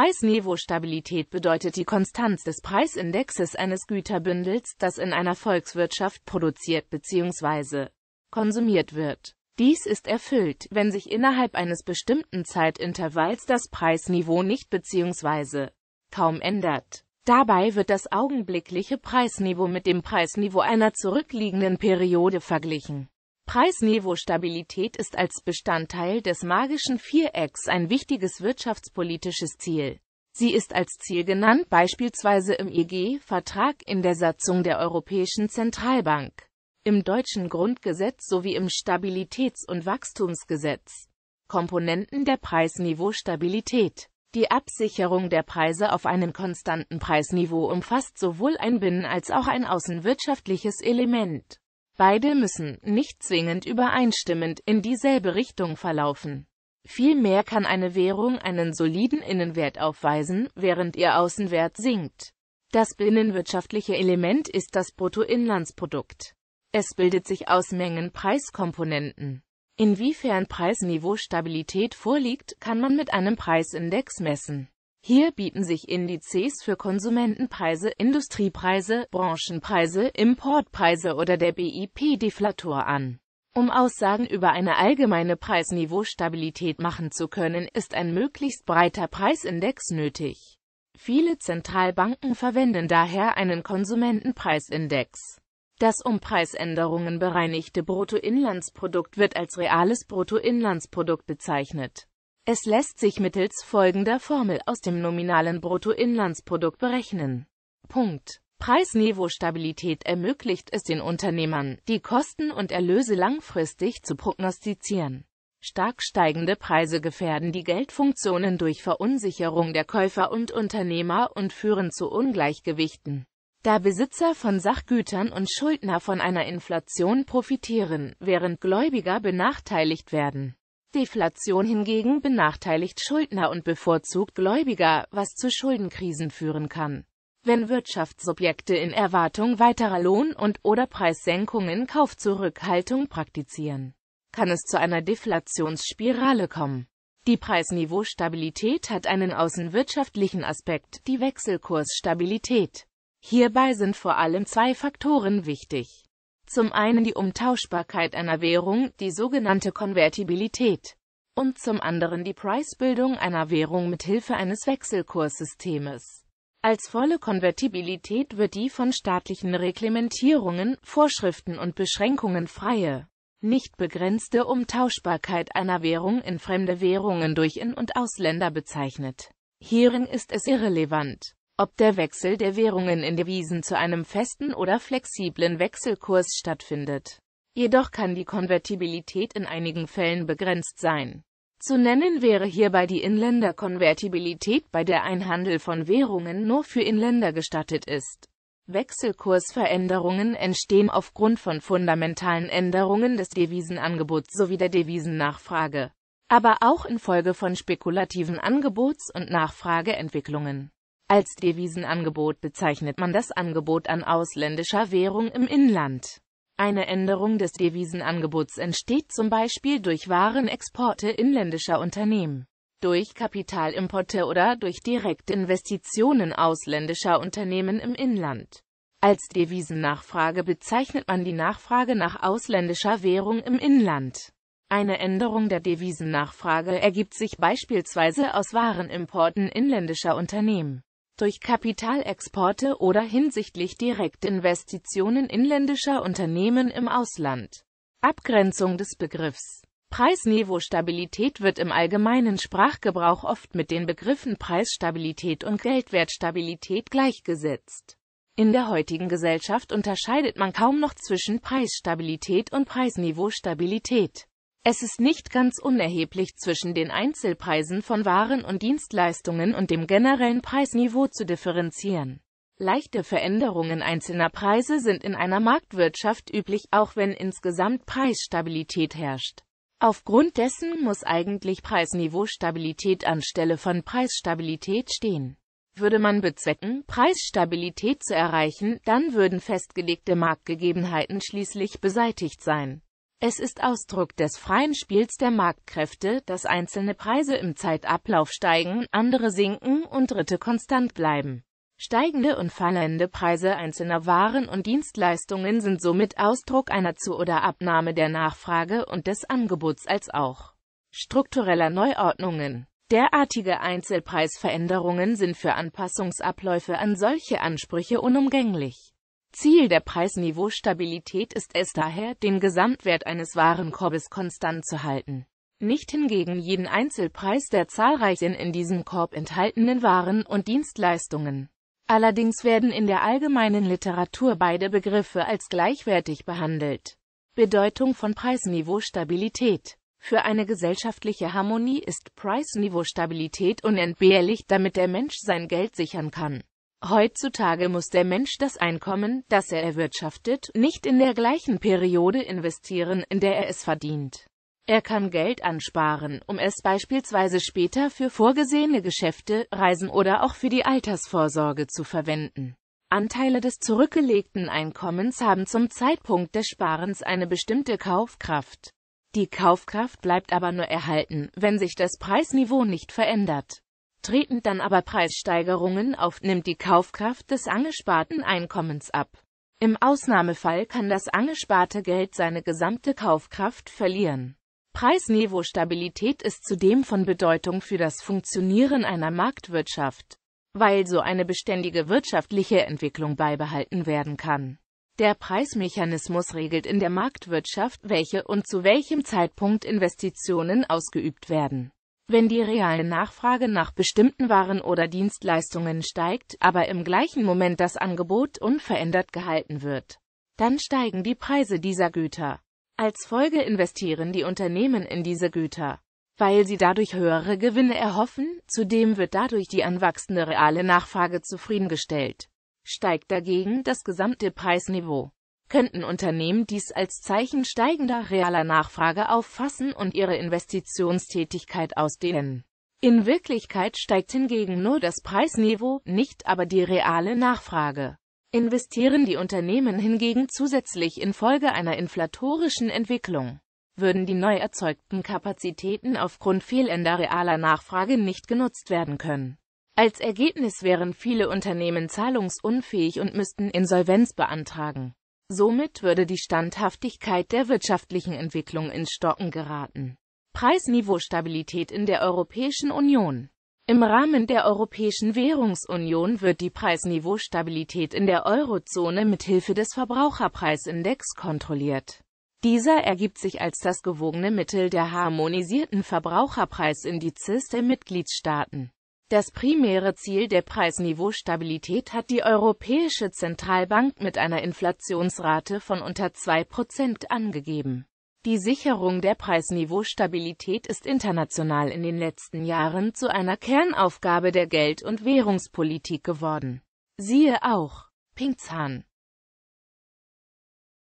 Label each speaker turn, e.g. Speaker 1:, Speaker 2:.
Speaker 1: Preisniveaustabilität bedeutet die Konstanz des Preisindexes eines Güterbündels, das in einer Volkswirtschaft produziert bzw. konsumiert wird. Dies ist erfüllt, wenn sich innerhalb eines bestimmten Zeitintervalls das Preisniveau nicht bzw. kaum ändert. Dabei wird das augenblickliche Preisniveau mit dem Preisniveau einer zurückliegenden Periode verglichen. Preisniveaustabilität ist als Bestandteil des magischen Vierecks ein wichtiges wirtschaftspolitisches Ziel. Sie ist als Ziel genannt beispielsweise im EG-Vertrag in der Satzung der Europäischen Zentralbank, im deutschen Grundgesetz sowie im Stabilitäts- und Wachstumsgesetz. Komponenten der Preisniveaustabilität Die Absicherung der Preise auf einem konstanten Preisniveau umfasst sowohl ein binnen- als auch ein außenwirtschaftliches Element. Beide müssen, nicht zwingend übereinstimmend, in dieselbe Richtung verlaufen. Vielmehr kann eine Währung einen soliden Innenwert aufweisen, während ihr Außenwert sinkt. Das binnenwirtschaftliche Element ist das Bruttoinlandsprodukt. Es bildet sich aus Mengen Preiskomponenten. Inwiefern Preisniveaustabilität vorliegt, kann man mit einem Preisindex messen. Hier bieten sich Indizes für Konsumentenpreise, Industriepreise, Branchenpreise, Importpreise oder der BIP-Deflator an. Um Aussagen über eine allgemeine Preisniveaustabilität machen zu können, ist ein möglichst breiter Preisindex nötig. Viele Zentralbanken verwenden daher einen Konsumentenpreisindex. Das um Preisänderungen bereinigte Bruttoinlandsprodukt wird als reales Bruttoinlandsprodukt bezeichnet. Es lässt sich mittels folgender Formel aus dem nominalen Bruttoinlandsprodukt berechnen. Punkt. Preisniveaustabilität ermöglicht es den Unternehmern, die Kosten und Erlöse langfristig zu prognostizieren. Stark steigende Preise gefährden die Geldfunktionen durch Verunsicherung der Käufer und Unternehmer und führen zu Ungleichgewichten. Da Besitzer von Sachgütern und Schuldner von einer Inflation profitieren, während Gläubiger benachteiligt werden. Deflation hingegen benachteiligt Schuldner und bevorzugt Gläubiger, was zu Schuldenkrisen führen kann. Wenn Wirtschaftssubjekte in Erwartung weiterer Lohn- und oder Preissenkungen Kaufzurückhaltung praktizieren, kann es zu einer Deflationsspirale kommen. Die Preisniveaustabilität hat einen außenwirtschaftlichen Aspekt, die Wechselkursstabilität. Hierbei sind vor allem zwei Faktoren wichtig. Zum einen die Umtauschbarkeit einer Währung, die sogenannte Konvertibilität, und zum anderen die Preisbildung einer Währung mit Hilfe eines Wechselkurssystemes. Als volle Konvertibilität wird die von staatlichen Reglementierungen, Vorschriften und Beschränkungen freie, nicht begrenzte Umtauschbarkeit einer Währung in fremde Währungen durch In- und Ausländer bezeichnet. Hierin ist es irrelevant, ob der Wechsel der Währungen in Devisen zu einem festen oder flexiblen Wechselkurs stattfindet. Jedoch kann die Konvertibilität in einigen Fällen begrenzt sein. Zu nennen wäre hierbei die Inländerkonvertibilität, bei der ein Handel von Währungen nur für Inländer gestattet ist. Wechselkursveränderungen entstehen aufgrund von fundamentalen Änderungen des Devisenangebots sowie der Devisennachfrage, aber auch infolge von spekulativen Angebots- und Nachfrageentwicklungen. Als Devisenangebot bezeichnet man das Angebot an ausländischer Währung im Inland. Eine Änderung des Devisenangebots entsteht zum Beispiel durch Warenexporte inländischer Unternehmen, durch Kapitalimporte oder durch direkte Investitionen ausländischer Unternehmen im Inland. Als Devisennachfrage bezeichnet man die Nachfrage nach ausländischer Währung im Inland. Eine Änderung der Devisennachfrage ergibt sich beispielsweise aus Warenimporten inländischer Unternehmen durch Kapitalexporte oder hinsichtlich Direktinvestitionen inländischer Unternehmen im Ausland. Abgrenzung des Begriffs Preisniveaustabilität wird im allgemeinen Sprachgebrauch oft mit den Begriffen Preisstabilität und Geldwertstabilität gleichgesetzt. In der heutigen Gesellschaft unterscheidet man kaum noch zwischen Preisstabilität und Preisniveaustabilität. Es ist nicht ganz unerheblich zwischen den Einzelpreisen von Waren und Dienstleistungen und dem generellen Preisniveau zu differenzieren. Leichte Veränderungen einzelner Preise sind in einer Marktwirtschaft üblich, auch wenn insgesamt Preisstabilität herrscht. Aufgrund dessen muss eigentlich Preisniveaustabilität anstelle von Preisstabilität stehen. Würde man bezwecken, Preisstabilität zu erreichen, dann würden festgelegte Marktgegebenheiten schließlich beseitigt sein. Es ist Ausdruck des freien Spiels der Marktkräfte, dass einzelne Preise im Zeitablauf steigen, andere sinken und dritte konstant bleiben. Steigende und fallende Preise einzelner Waren und Dienstleistungen sind somit Ausdruck einer Zu- oder Abnahme der Nachfrage und des Angebots als auch struktureller Neuordnungen. Derartige Einzelpreisveränderungen sind für Anpassungsabläufe an solche Ansprüche unumgänglich. Ziel der Preisniveaustabilität ist es daher, den Gesamtwert eines Warenkorbes konstant zu halten. Nicht hingegen jeden Einzelpreis der zahlreichen in diesem Korb enthaltenen Waren und Dienstleistungen. Allerdings werden in der allgemeinen Literatur beide Begriffe als gleichwertig behandelt. Bedeutung von Preisniveaustabilität Für eine gesellschaftliche Harmonie ist Preisniveaustabilität unentbehrlich, damit der Mensch sein Geld sichern kann. Heutzutage muss der Mensch das Einkommen, das er erwirtschaftet, nicht in der gleichen Periode investieren, in der er es verdient. Er kann Geld ansparen, um es beispielsweise später für vorgesehene Geschäfte, Reisen oder auch für die Altersvorsorge zu verwenden. Anteile des zurückgelegten Einkommens haben zum Zeitpunkt des Sparens eine bestimmte Kaufkraft. Die Kaufkraft bleibt aber nur erhalten, wenn sich das Preisniveau nicht verändert. Treten dann aber Preissteigerungen auf, nimmt die Kaufkraft des angesparten Einkommens ab. Im Ausnahmefall kann das angesparte Geld seine gesamte Kaufkraft verlieren. Preisniveaustabilität ist zudem von Bedeutung für das Funktionieren einer Marktwirtschaft, weil so eine beständige wirtschaftliche Entwicklung beibehalten werden kann. Der Preismechanismus regelt in der Marktwirtschaft, welche und zu welchem Zeitpunkt Investitionen ausgeübt werden. Wenn die reale Nachfrage nach bestimmten Waren oder Dienstleistungen steigt, aber im gleichen Moment das Angebot unverändert gehalten wird, dann steigen die Preise dieser Güter. Als Folge investieren die Unternehmen in diese Güter, weil sie dadurch höhere Gewinne erhoffen, zudem wird dadurch die anwachsende reale Nachfrage zufriedengestellt. Steigt dagegen das gesamte Preisniveau, könnten Unternehmen dies als Zeichen steigender realer Nachfrage auffassen und ihre Investitionstätigkeit ausdehnen. In Wirklichkeit steigt hingegen nur das Preisniveau, nicht aber die reale Nachfrage. Investieren die Unternehmen hingegen zusätzlich infolge einer inflatorischen Entwicklung, würden die neu erzeugten Kapazitäten aufgrund fehlender realer Nachfrage nicht genutzt werden können. Als Ergebnis wären viele Unternehmen zahlungsunfähig und müssten Insolvenz beantragen. Somit würde die Standhaftigkeit der wirtschaftlichen Entwicklung ins Stocken geraten. Preisniveaustabilität in der Europäischen Union Im Rahmen der Europäischen Währungsunion wird die Preisniveaustabilität in der Eurozone mithilfe des Verbraucherpreisindex kontrolliert. Dieser ergibt sich als das gewogene Mittel der harmonisierten Verbraucherpreisindizes der Mitgliedstaaten. Das primäre Ziel der Preisniveaustabilität hat die Europäische Zentralbank mit einer Inflationsrate von unter 2% angegeben. Die Sicherung der Preisniveaustabilität ist international in den letzten Jahren zu einer Kernaufgabe der Geld- und Währungspolitik geworden. Siehe auch Pinkzahn